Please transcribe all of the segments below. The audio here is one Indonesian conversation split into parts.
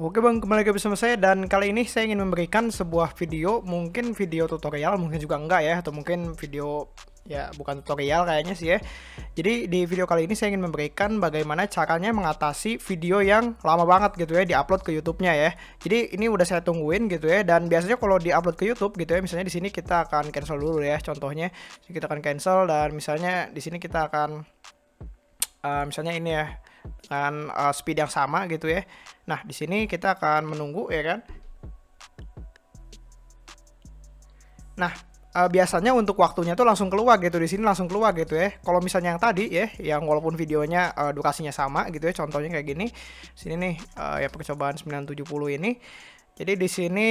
Oke bang, kembali lagi bersama saya dan kali ini saya ingin memberikan sebuah video, mungkin video tutorial, mungkin juga enggak ya, atau mungkin video ya bukan tutorial kayaknya sih ya. Jadi di video kali ini saya ingin memberikan bagaimana caranya mengatasi video yang lama banget gitu ya di upload ke YouTube-nya ya. Jadi ini udah saya tungguin gitu ya dan biasanya kalau di upload ke YouTube gitu ya, misalnya di sini kita akan cancel dulu ya contohnya. Kita akan cancel dan misalnya di sini kita akan uh, misalnya ini ya dengan uh, speed yang sama gitu ya. Nah, di sini kita akan menunggu ya kan. Nah, uh, biasanya untuk waktunya tuh langsung keluar gitu di sini langsung keluar gitu ya. Kalau misalnya yang tadi ya, yang walaupun videonya uh, durasinya sama gitu ya, contohnya kayak gini. Sini nih uh, ya percobaan 970 ini. Jadi di sini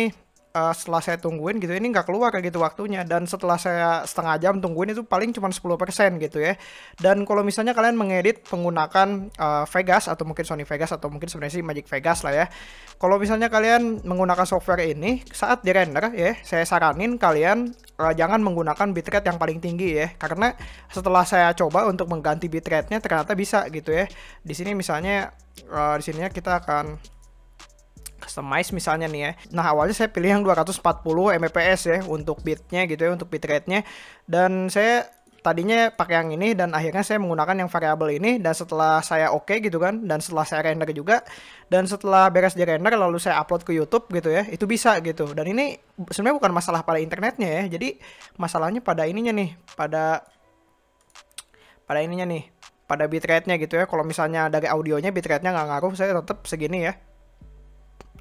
uh, setelah saya tungguin gitu ini nggak keluar kayak gitu waktunya dan setelah saya setengah jam tungguin itu paling cuma 10% gitu ya dan kalau misalnya kalian mengedit menggunakan uh, Vegas atau mungkin Sony Vegas atau mungkin sebenarnya sih Magic Vegas lah ya kalau misalnya kalian menggunakan software ini saat di render ya saya saranin kalian uh, jangan menggunakan bitrate yang paling tinggi ya karena setelah saya coba untuk mengganti bitrate-nya ternyata bisa gitu ya di sini misalnya uh, di sini kita akan customize misalnya nih ya. Nah, awalnya saya pilih yang 240 Mbps ya untuk bitnya gitu ya, untuk bitrate-nya. Dan saya tadinya pakai yang ini dan akhirnya saya menggunakan yang variable ini dan setelah saya oke okay gitu kan dan setelah saya render juga dan setelah beres di render lalu saya upload ke YouTube gitu ya itu bisa gitu dan ini sebenarnya bukan masalah pada internetnya ya jadi masalahnya pada ininya nih pada pada ininya nih pada bitrate-nya gitu ya kalau misalnya dari audionya bitrate-nya nggak ngaruh saya tetap segini ya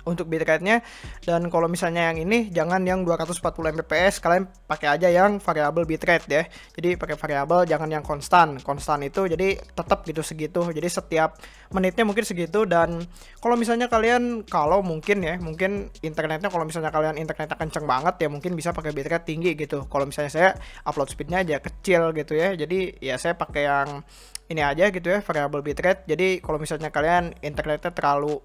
untuk bitrate-nya dan kalau misalnya yang ini jangan yang 240 Mbps kalian pakai aja yang variable bitrate ya jadi pakai variable jangan yang konstan konstan itu jadi tetap gitu segitu jadi setiap menitnya mungkin segitu dan kalau misalnya kalian kalau mungkin ya mungkin internetnya kalau misalnya kalian internetnya kenceng banget ya mungkin bisa pakai bitrate tinggi gitu kalau misalnya saya upload speednya aja kecil gitu ya jadi ya saya pakai yang ini aja gitu ya variable bitrate jadi kalau misalnya kalian internetnya terlalu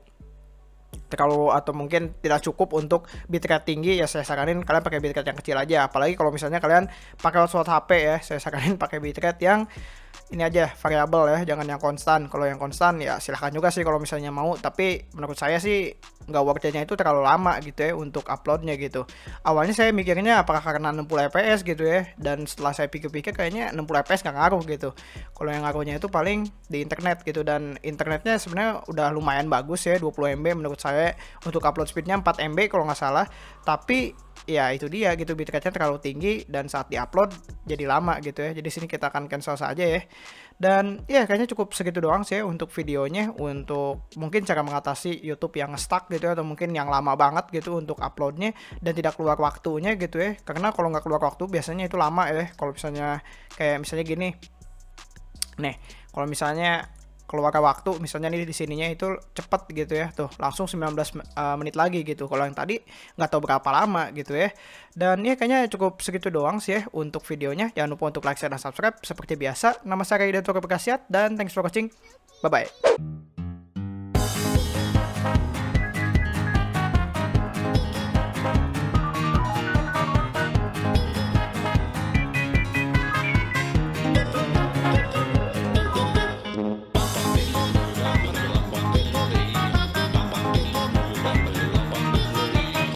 terlalu atau mungkin tidak cukup untuk bitrate tinggi ya saya saranin kalian pakai bitrate yang kecil aja apalagi kalau misalnya kalian pakai hotspot HP ya saya saranin pakai bitrate yang ini aja variabel ya jangan yang konstan kalau yang konstan ya silahkan juga sih kalau misalnya mau tapi menurut saya sih nggak waktunya itu terlalu lama gitu ya untuk uploadnya gitu awalnya saya mikirnya apakah karena 60 fps gitu ya dan setelah saya pikir-pikir kayaknya 60 fps nggak ngaruh gitu kalau yang ngaruhnya itu paling di internet gitu dan internetnya sebenarnya udah lumayan bagus ya 20 MB menurut saya untuk upload speednya 4 MB kalau nggak salah tapi ya itu dia gitu bitrate-nya terlalu tinggi dan saat diupload jadi lama gitu ya. Jadi sini kita akan cancel saja ya. Dan ya kayaknya cukup segitu doang sih ya untuk videonya untuk mungkin cara mengatasi YouTube yang stuck gitu ya, atau mungkin yang lama banget gitu untuk uploadnya dan tidak keluar waktunya gitu ya. Karena kalau nggak keluar waktu biasanya itu lama ya. Kalau misalnya kayak misalnya gini. Nih, kalau misalnya keluarnya waktu misalnya nih di sininya itu cepet gitu ya tuh langsung 19 uh, eh, menit lagi gitu kalau yang tadi nggak tahu berapa lama gitu ya dan ya kayaknya cukup segitu doang sih ya untuk videonya jangan lupa untuk like share dan subscribe seperti biasa nama saya Ridato Perkasiat dan thanks for watching bye bye